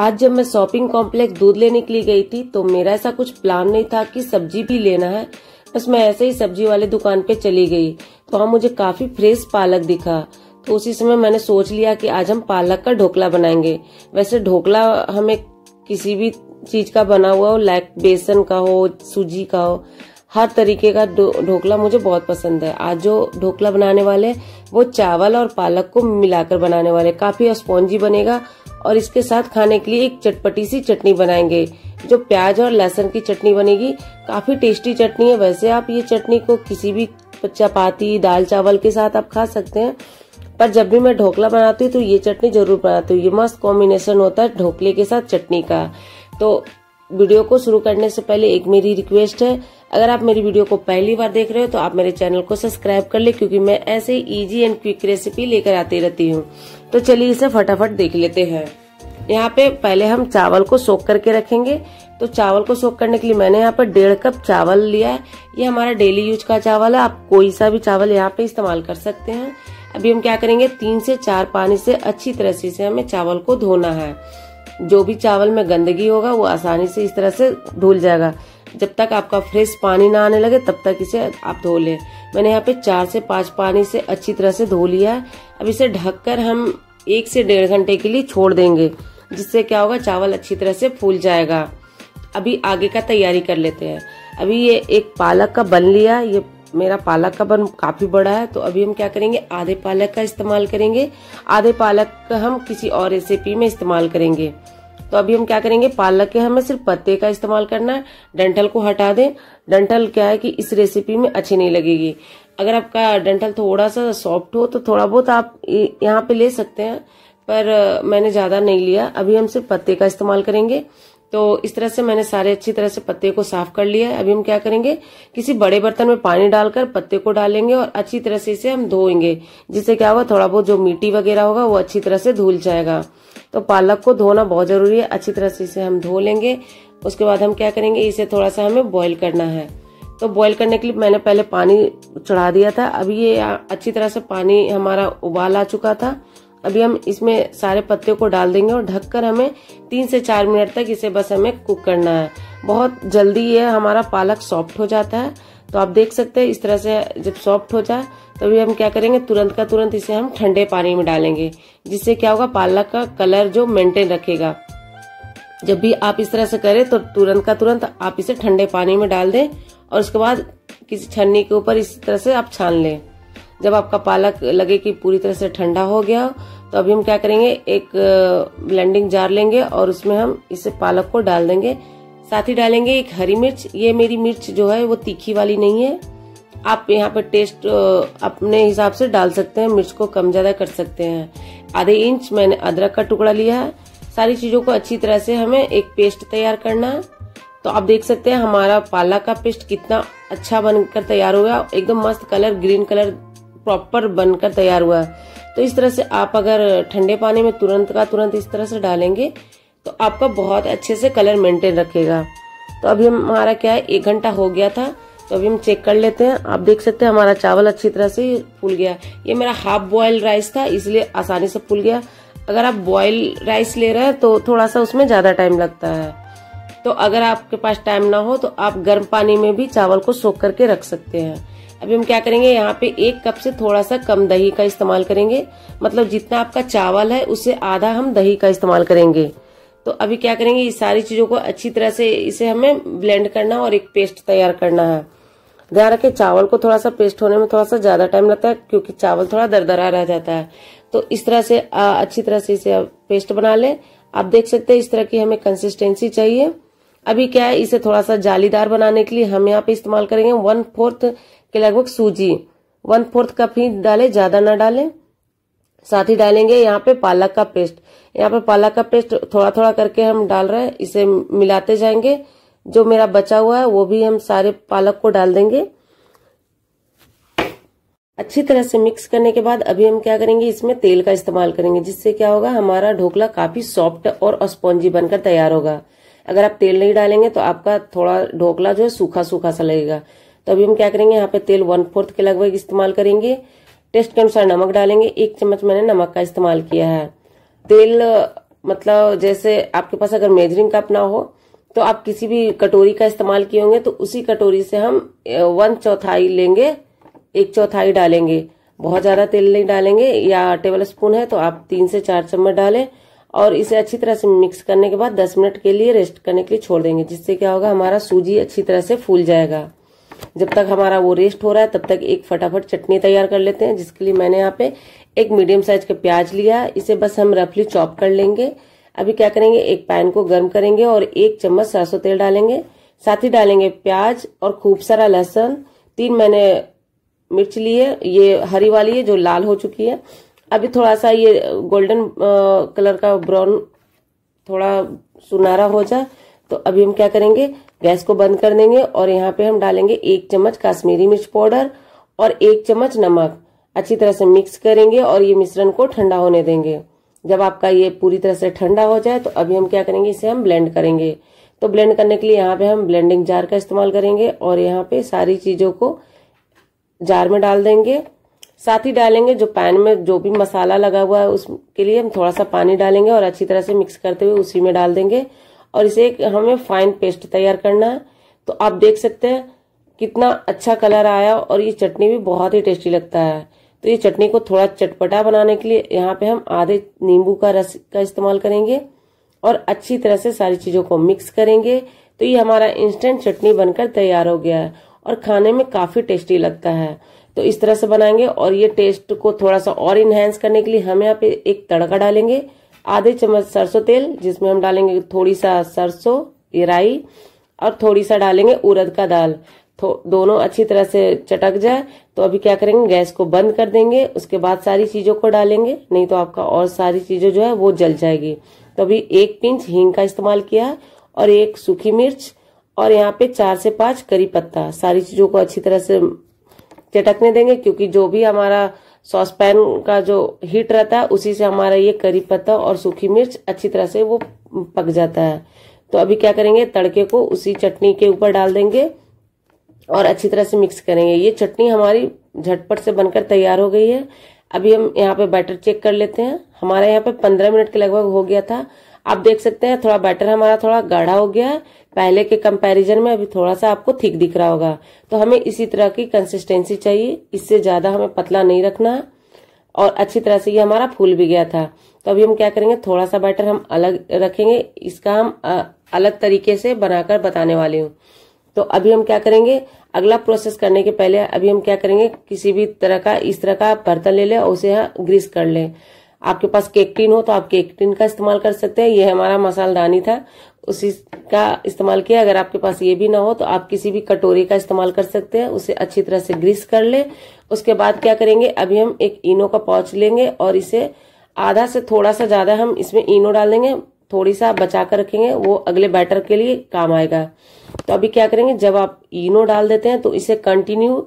आज जब मैं शॉपिंग कॉम्प्लेक्स दूध लेने के लिए गई थी तो मेरा ऐसा कुछ प्लान नहीं था कि सब्जी भी लेना है बस मैं ऐसे ही सब्जी वाले दुकान पे चली गई तो वहाँ मुझे काफी फ्रेश पालक दिखा तो उसी समय मैंने सोच लिया कि आज हम पालक का ढोकला बनाएंगे वैसे ढोकला हमें किसी भी चीज का बना हुआ हो लाइक बेसन का हो सूजी का हो हर तरीके का ढोकला मुझे बहुत पसंद है आज जो ढोकला बनाने वाले वो चावल और पालक को मिलाकर बनाने वाले काफी स्पॉन्जी बनेगा और इसके साथ खाने के लिए एक चटपटी सी चटनी बनाएंगे जो प्याज और लहसुन की चटनी बनेगी काफी टेस्टी चटनी है वैसे आप ये चटनी को किसी भी चपाती दाल चावल के साथ आप खा सकते हैं पर जब भी मैं ढोकला बनाती हूँ तो ये चटनी जरूर बनाती हूँ ये मस्त कॉम्बिनेशन होता है ढोकले के साथ चटनी का तो वीडियो को शुरू करने से पहले एक मेरी रिक्वेस्ट है अगर आप मेरी वीडियो को पहली बार देख रहे हो तो आप मेरे चैनल को सब्सक्राइब कर ले क्योंकि मैं ऐसे इजी एंड क्विक रेसिपी लेकर आती रहती हूँ तो चलिए इसे फटाफट देख लेते हैं यहाँ पे पहले हम चावल को सोख करके रखेंगे तो चावल को सोख करने के लिए मैंने यहाँ पर डेढ़ कप चावल लिया है ये हमारा डेली यूज का चावल है आप कोई सा भी चावल यहाँ पे इस्तेमाल कर सकते हैं अभी हम क्या करेंगे तीन से चार पानी से अच्छी तरह से हमें चावल को धोना है जो भी चावल में गंदगी होगा वो आसानी से इस तरह से धुल जाएगा जब तक आपका फ्रेश पानी ना आने लगे तब तक इसे आप धो लें मैंने यहाँ पे चार से पाँच पानी से अच्छी तरह से धो लिया है अब इसे ढककर हम एक से डेढ़ घंटे के लिए छोड़ देंगे जिससे क्या होगा चावल अच्छी तरह से फूल जाएगा अभी आगे का तैयारी कर लेते हैं अभी ये एक पालक का बन लिया ये मेरा पालक का बन काफी बड़ा है तो अभी हम क्या करेंगे आधे पालक का इस्तेमाल करेंगे आधे पालक का हम किसी और रेसिपी में इस्तेमाल करेंगे तो अभी हम क्या करेंगे पालक के हमें सिर्फ पत्ते का इस्तेमाल करना है डंठल को हटा दें डंठल क्या है कि इस रेसिपी में अच्छी नहीं लगेगी अगर आपका डंठल थोड़ा सा सॉफ्ट हो तो थोड़ा बहुत आप यहाँ पे ले सकते हैं पर मैंने ज़्यादा नहीं लिया अभी हम सिर्फ पत्ते का इस्तेमाल करेंगे तो इस तरह से मैंने सारे अच्छी तरह से पत्ते को साफ कर लिया है अभी हम क्या करेंगे किसी बड़े बर्तन में पानी डालकर पत्ते को डालेंगे और अच्छी तरह से इसे हम धोएंगे जिससे क्या होगा थोड़ा बहुत जो मिट्टी वगैरह होगा वो अच्छी तरह से धुल जाएगा तो पालक को धोना बहुत जरूरी है अच्छी तरह से इसे हम धो लेंगे उसके बाद हम क्या करेंगे इसे थोड़ा सा हमें बॉइल करना है तो बॉइल करने के लिए मैंने पहले पानी चढ़ा दिया था अभी ये अच्छी तरह से पानी हमारा उबाल आ चुका था अभी हम इसमें सारे पत्ते को डाल देंगे और ढककर हमें तीन से चार मिनट तक इसे बस हमें कुक करना है बहुत जल्दी ये हमारा पालक सॉफ्ट हो जाता है तो आप देख सकते हैं इस तरह से जब सॉफ्ट हो जाए तभी हम क्या करेंगे तुरंत का तुरंत इसे हम ठंडे पानी में डालेंगे जिससे क्या होगा पालक का कलर जो मेंटेन रखेगा जब भी आप इस तरह से करें तो तुरंत का तुरंत आप इसे ठंडे पानी में डाल दें और उसके बाद किसी छन्नी के ऊपर इस तरह से आप छान लें जब आपका पालक लगे कि पूरी तरह से ठंडा हो गया तो अभी हम क्या करेंगे एक ब्लेंडिंग जार लेंगे और उसमें हम इसे पालक को डाल देंगे साथ ही डालेंगे एक हरी मिर्च ये मेरी मिर्च जो है वो तीखी वाली नहीं है आप यहाँ पर टेस्ट अपने हिसाब से डाल सकते हैं मिर्च को कम ज़्यादा कर सकते हैं आधे इंच मैंने अदरक का टुकड़ा लिया है सारी चीज़ों को अच्छी तरह से हमें एक पेस्ट तैयार करना है तो आप देख सकते हैं हमारा पालक का पेस्ट कितना अच्छा बनकर तैयार हो गया एकदम मस्त कलर ग्रीन कलर प्रॉपर बनकर तैयार हुआ है तो इस तरह से आप अगर ठंडे पानी में तुरंत का तुरंत इस तरह से डालेंगे तो आपका बहुत अच्छे से कलर मेंटेन रखेगा तो अभी हमारा क्या है एक घंटा हो गया था तो अभी हम चेक कर लेते हैं आप देख सकते हैं हमारा चावल अच्छी तरह से फूल गया ये मेरा हाफ बॉयल राइस था इसलिए आसानी से फूल गया अगर आप बॉयल राइस ले रहे हैं तो थोड़ा सा उसमें ज़्यादा टाइम लगता है तो अगर आपके पास टाइम ना हो तो आप गर्म पानी में भी चावल को सोख करके रख सकते हैं अभी हम क्या करेंगे यहाँ पे एक कप से थोड़ा सा कम दही का इस्तेमाल करेंगे मतलब जितना आपका चावल है उससे आधा हम दही का इस्तेमाल करेंगे तो अभी क्या करेंगे ये सारी चीजों को अच्छी तरह से इसे हमें ब्लेंड करना और एक पेस्ट तैयार करना है ध्यान रखें चावल को थोड़ा सा पेस्ट होने में थोड़ा सा ज्यादा टाइम लगता है क्योंकि चावल थोड़ा दरदरा रह जाता है तो इस तरह से आ, अच्छी तरह से इसे पेस्ट बना ले आप देख सकते हैं इस तरह की हमें कंसिस्टेंसी चाहिए अभी क्या है इसे थोड़ा सा जालीदार बनाने के लिए हम यहाँ पे इस्तेमाल करेंगे वन फोर्थ के लगभग सूजी वन फोर्थ कप ही डालें ज्यादा ना डालें साथ ही डालेंगे यहाँ पे पालक का पेस्ट यहाँ पे पालक का पेस्ट थोड़ा थोड़ा करके हम डाल रहे हैं इसे मिलाते जाएंगे जो मेरा बचा हुआ है वो भी हम सारे पालक को डाल देंगे अच्छी तरह से मिक्स करने के बाद अभी हम क्या करेंगे इसमें तेल का इस्तेमाल करेंगे जिससे क्या होगा हमारा ढोकला काफी सॉफ्ट और स्पॉन्जी बनकर तैयार होगा अगर आप तेल नहीं डालेंगे तो आपका थोड़ा ढोकला जो है सूखा सूखा सा लगेगा तो अभी हम क्या करेंगे यहाँ पे तेल वन फोर्थ के लगभग इस्तेमाल करेंगे टेस्ट के अनुसार नमक डालेंगे एक चम्मच मैंने नमक का इस्तेमाल किया है तेल मतलब जैसे आपके पास अगर मेजरिंग कप ना हो तो आप किसी भी कटोरी का इस्तेमाल किए होंगे तो उसी कटोरी से हम वन चौथाई लेंगे एक चौथाई डालेंगे बहुत ज़्यादा तेल नहीं डालेंगे या टेबल स्पून है तो आप तीन से चार चम्मच डालें और इसे अच्छी तरह से मिक्स करने के बाद 10 मिनट के लिए रेस्ट करने के लिए छोड़ देंगे जिससे क्या होगा हमारा सूजी अच्छी तरह से फूल जाएगा जब तक हमारा वो रेस्ट हो रहा है तब तक एक फटाफट चटनी तैयार कर लेते हैं जिसके लिए मैंने यहाँ पे एक मीडियम साइज का प्याज लिया इसे बस हम रफली चॉप कर लेंगे अभी क्या करेंगे एक पैन को गर्म करेंगे और एक चम्मच सरसों तेल डालेंगे साथ ही डालेंगे प्याज और खूब सारा लहसुन तीन मैंने मिर्च ली है ये हरी वाली है जो लाल हो चुकी है अभी थोड़ा सा ये गोल्डन कलर का ब्राउन थोड़ा सुनहरा हो जाए तो अभी हम क्या करेंगे गैस को बंद कर देंगे और यहाँ पे हम डालेंगे एक चम्मच कश्मीरी मिर्च पाउडर और एक चम्मच नमक अच्छी तरह से मिक्स करेंगे और ये मिश्रण को ठंडा होने देंगे जब आपका ये पूरी तरह से ठंडा हो जाए तो अभी हम क्या करेंगे इसे हम ब्लेंड करेंगे तो ब्लेंड करने के लिए यहाँ पे हम ब्लेंडिंग जार का इस्तेमाल करेंगे और यहाँ पे सारी चीज़ों को जार में डाल देंगे साथ ही डालेंगे जो पैन में जो भी मसाला लगा हुआ है उसके लिए हम थोड़ा सा पानी डालेंगे और अच्छी तरह से मिक्स करते हुए उसी में डाल देंगे और इसे हमें फाइन पेस्ट तैयार करना है तो आप देख सकते हैं कितना अच्छा कलर आया और ये चटनी भी बहुत ही टेस्टी लगता है तो ये चटनी को थोड़ा चटपटा बनाने के लिए यहाँ पे हम आधे नींबू का रस का इस्तेमाल करेंगे और अच्छी तरह से सारी चीज़ों को मिक्स करेंगे तो ये हमारा इंस्टेंट चटनी बनकर तैयार हो गया है और खाने में काफ़ी टेस्टी लगता है तो इस तरह से बनाएंगे और ये टेस्ट को थोड़ा सा और इन्हेंस करने के लिए हम यहाँ पे एक तड़का डालेंगे आधे चम्मच सरसों तेल जिसमें हम डालेंगे थोड़ी सा सरसों इराई और थोड़ी सा डालेंगे उड़द का दाल दोनों अच्छी तरह से चटक जाए तो अभी क्या करेंगे गैस को बंद कर देंगे उसके बाद सारी चीज़ों को डालेंगे नहीं तो आपका और सारी चीज़ें जो है वो जल जाएगी तो अभी एक पिंच हींग का इस्तेमाल किया है और एक सूखी मिर्च और यहाँ पे चार से पांच करी पत्ता सारी चीज़ों को अच्छी तरह से चटकने देंगे क्योंकि जो भी हमारा सॉसपैन का जो हीट रहता है उसी से हमारा ये करी पत्ता और सूखी मिर्च अच्छी तरह से वो पक जाता है तो अभी क्या करेंगे तड़के को उसी चटनी के ऊपर डाल देंगे और अच्छी तरह से मिक्स करेंगे ये चटनी हमारी झटपट से बनकर तैयार हो गई है अभी हम यहाँ पे बैटर चेक कर लेते हैं हमारे यहाँ पे पंद्रह मिनट के लगभग हो गया था आप देख सकते हैं थोड़ा बैटर हमारा थोड़ा गाढ़ा हो गया है पहले के कंपैरिजन में अभी थोड़ा सा आपको थिक दिख रहा होगा तो हमें इसी तरह की कंसिस्टेंसी चाहिए इससे ज्यादा हमें पतला नहीं रखना है और अच्छी तरह से ये हमारा फूल भी गया था तो अभी हम क्या करेंगे थोड़ा सा बैटर हम अलग रखेंगे इसका हम अलग तरीके से बनाकर बताने वाली हूँ तो अभी हम क्या करेंगे अगला प्रोसेस करने के पहले अभी हम क्या करेंगे किसी भी तरह का इस तरह का बर्तन ले ले और उसे ग्रीस कर लें आपके पास केकटिन हो तो आप केकटिन का इस्तेमाल कर सकते हैं ये हमारा मसालदानी था उसी का इस्तेमाल किया अगर आपके पास ये भी ना हो तो आप किसी भी कटोरी का इस्तेमाल कर सकते हैं उसे अच्छी तरह से ग्रीस कर ले उसके बाद क्या करेंगे अभी हम एक इनो का पाउच लेंगे और इसे आधा से थोड़ा सा ज़्यादा हम इसमें इनो डाल देंगे थोड़ी सा बचा कर रखेंगे वो अगले बैटर के लिए काम आएगा तो अभी क्या करेंगे जब आप इनो डाल देते हैं तो इसे कंटिन्यू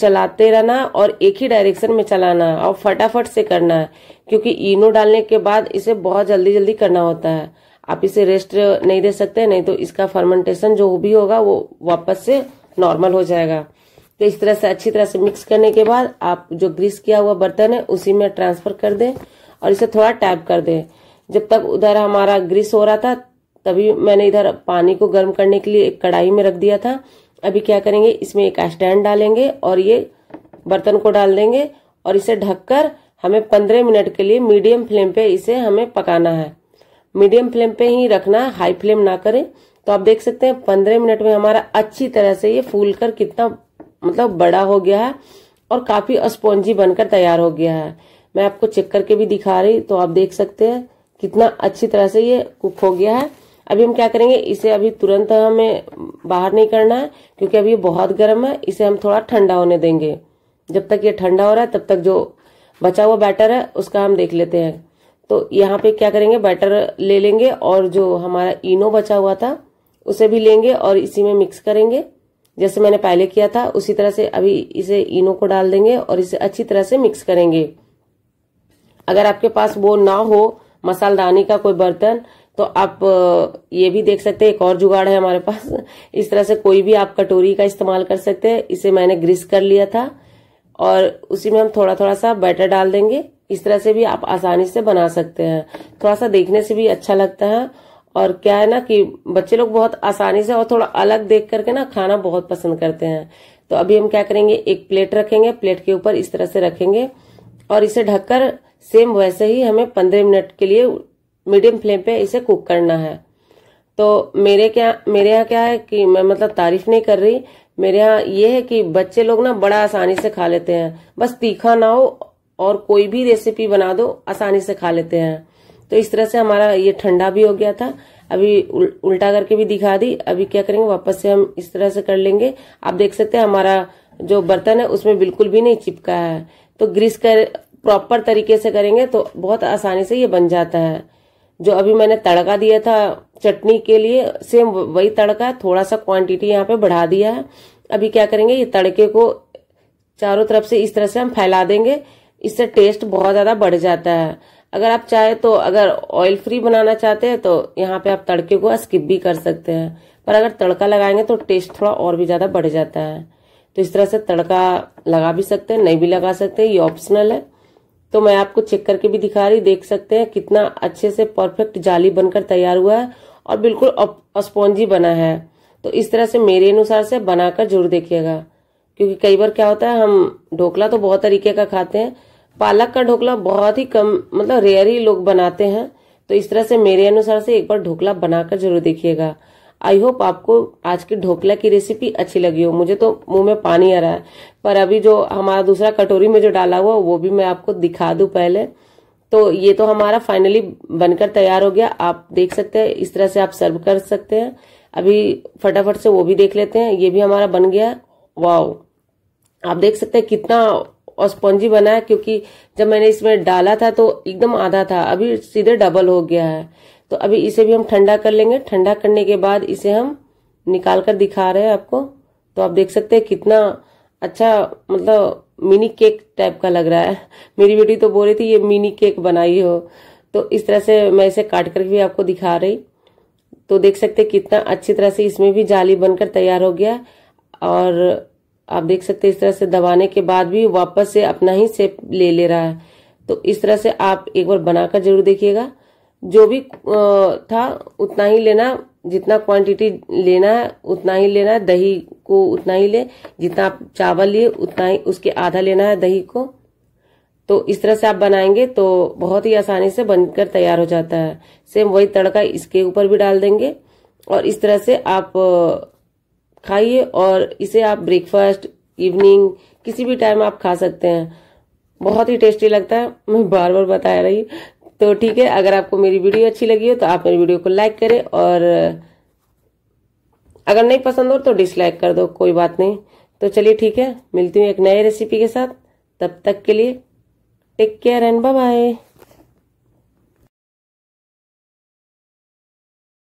चलाते रहना और एक ही डायरेक्शन में चलाना और फटाफट से करना है क्योंकि इनो डालने के बाद इसे बहुत जल्दी जल्दी करना होता है आप इसे रेस्ट नहीं दे सकते नहीं तो इसका फर्मेंटेशन जो भी होगा वो वापस से नॉर्मल हो जाएगा तो इस तरह से अच्छी तरह से मिक्स करने के बाद आप जो ग्रीस किया हुआ बर्तन है उसी में ट्रांसफर कर दें और इसे थोड़ा टैप कर दें जब तक उधर हमारा ग्रीस हो रहा था तभी मैंने इधर पानी को गर्म करने के लिए एक कढ़ाई में रख दिया था अभी क्या करेंगे इसमें एक स्टैंड डालेंगे और ये बर्तन को डाल देंगे और इसे ढककर हमें पंद्रह मिनट के लिए मीडियम फ्लेम पे इसे हमें पकाना है मीडियम फ्लेम पे ही रखना है हाई फ्लेम ना करें तो आप देख सकते हैं पंद्रह मिनट में हमारा अच्छी तरह से ये फूल कर कितना मतलब बड़ा हो गया है और काफी स्पॉन्जी बनकर तैयार हो गया है मैं आपको चेक करके भी दिखा रही तो आप देख सकते हैं कितना अच्छी तरह से ये कुक हो गया है अभी हम क्या करेंगे इसे अभी तुरंत हमें बाहर नहीं करना है क्योंकि अभी बहुत गर्म है इसे हम थोड़ा ठंडा होने देंगे जब तक ये ठंडा हो रहा है तब तक जो बचा हुआ बैटर है उसका हम देख लेते हैं तो यहाँ पे क्या करेंगे बैटर ले लेंगे और जो हमारा इनो बचा हुआ था उसे भी लेंगे और इसी में मिक्स करेंगे जैसे मैंने पहले किया था उसी तरह से अभी इसे इनो को डाल देंगे और इसे अच्छी तरह से मिक्स करेंगे अगर आपके पास वो ना हो मसालदानी का कोई बर्तन तो आप ये भी देख सकते हैं एक और जुगाड़ है हमारे पास इस तरह से कोई भी आप कटोरी का इस्तेमाल कर सकते हैं इसे मैंने ग्रीस कर लिया था और उसी में हम थोड़ा थोड़ा सा बैटर डाल देंगे इस तरह से भी आप आसानी से बना सकते हैं थोड़ा सा देखने से भी अच्छा लगता है और क्या है ना कि बच्चे लोग बहुत आसानी से और थोड़ा अलग देख करके ना खाना बहुत पसंद करते हैं तो अभी हम क्या करेंगे एक प्लेट रखेंगे प्लेट के ऊपर इस तरह से रखेंगे और इसे ढककर सेम वैसे ही हमें पंद्रह मिनट के लिए मीडियम फ्लेम पे इसे कुक करना है तो मेरे क्या मेरे यहाँ क्या है कि मैं मतलब तारीफ नहीं कर रही मेरे यहाँ ये है कि बच्चे लोग ना बड़ा आसानी से खा लेते हैं बस तीखा ना हो और कोई भी रेसिपी बना दो आसानी से खा लेते हैं तो इस तरह से हमारा ये ठंडा भी हो गया था अभी उल, उल्टा करके भी दिखा दी अभी क्या करेंगे वापस से हम इस तरह से कर लेंगे आप देख सकते हैं हमारा जो बर्तन है उसमें बिल्कुल भी नहीं चिपका है तो ग्रीस कर प्रॉपर तरीके से करेंगे तो बहुत आसानी से ये बन जाता है जो अभी मैंने तड़का दिया था चटनी के लिए सेम वही तड़का थोड़ा सा क्वांटिटी यहाँ पे बढ़ा दिया है अभी क्या करेंगे ये तड़के को चारों तरफ से इस तरह से हम फैला देंगे इससे टेस्ट बहुत ज़्यादा बढ़ जाता है अगर आप चाहे तो अगर ऑयल फ्री बनाना चाहते हैं तो यहाँ पे आप तड़के को स्किप भी कर सकते हैं पर अगर तड़का लगाएंगे तो टेस्ट थोड़ा और भी ज़्यादा बढ़ जाता है तो इस तरह से तड़का लगा भी सकते हैं नहीं भी लगा सकते ये ऑप्शनल है तो मैं आपको चेक करके भी दिखा रही देख सकते हैं कितना अच्छे से परफेक्ट जाली बनकर तैयार हुआ है और बिल्कुल स्पॉन्जी बना है तो इस तरह से मेरे अनुसार से बनाकर जरूर देखिएगा क्योंकि कई बार क्या होता है हम ढोकला तो बहुत तरीके का खाते हैं पालक का ढोकला बहुत ही कम मतलब रेयर ही लोग बनाते हैं तो इस तरह से मेरे अनुसार से एक बार ढोकला बनाकर जरूर देखिएगा आई होप आपको आज की ढोकला की रेसिपी अच्छी लगी हो मुझे तो मुंह में पानी आ रहा है पर अभी जो हमारा दूसरा कटोरी में जो डाला हुआ वो भी मैं आपको दिखा दू पहले तो ये तो हमारा फाइनली बनकर तैयार हो गया आप देख सकते हैं इस तरह से आप सर्व कर सकते हैं अभी फटाफट से वो भी देख लेते हैं ये भी हमारा बन गया वाओ आप देख सकते हैं कितना स्पॉन्जी बना है क्योंकि जब मैंने इसमें डाला था तो एकदम आधा था अभी सीधे डबल हो गया है तो अभी इसे भी हम ठंडा कर लेंगे ठंडा करने के बाद इसे हम निकाल कर दिखा रहे हैं आपको तो आप देख सकते हैं कितना अच्छा मतलब मिनी केक टाइप का लग रहा है मेरी बेटी तो बोल रही थी ये मिनी केक बनाई हो तो इस तरह से मैं इसे काट कर भी आपको दिखा रही तो देख सकते कितना अच्छी तरह से इसमें भी जाली बनकर तैयार हो गया और आप देख सकते इस तरह से दबाने के बाद भी वापस से अपना ही सेप ले ले रहा है तो इस तरह से आप एक बार बनाकर जरूर देखिएगा जो भी था उतना ही लेना जितना क्वांटिटी लेना है उतना ही लेना है दही को उतना ही ले जितना आप चावल लिए उतना ही उसके आधा लेना है दही को तो इस तरह से आप बनाएंगे तो बहुत ही आसानी से बनकर तैयार हो जाता है सेम वही तड़का इसके ऊपर भी डाल देंगे और इस तरह से आप खाइए और इसे आप ब्रेकफास्ट इवनिंग किसी भी टाइम आप खा सकते हैं बहुत ही टेस्टी लगता है मैं बार बार बता रही तो ठीक है अगर आपको मेरी वीडियो अच्छी लगी हो तो आप मेरी वीडियो को लाइक करें और अगर नहीं पसंद हो तो डिसलाइक कर दो कोई बात नहीं तो चलिए ठीक है मिलती हूँ एक नए रेसिपी के साथ तब तक के लिए take care and bye bye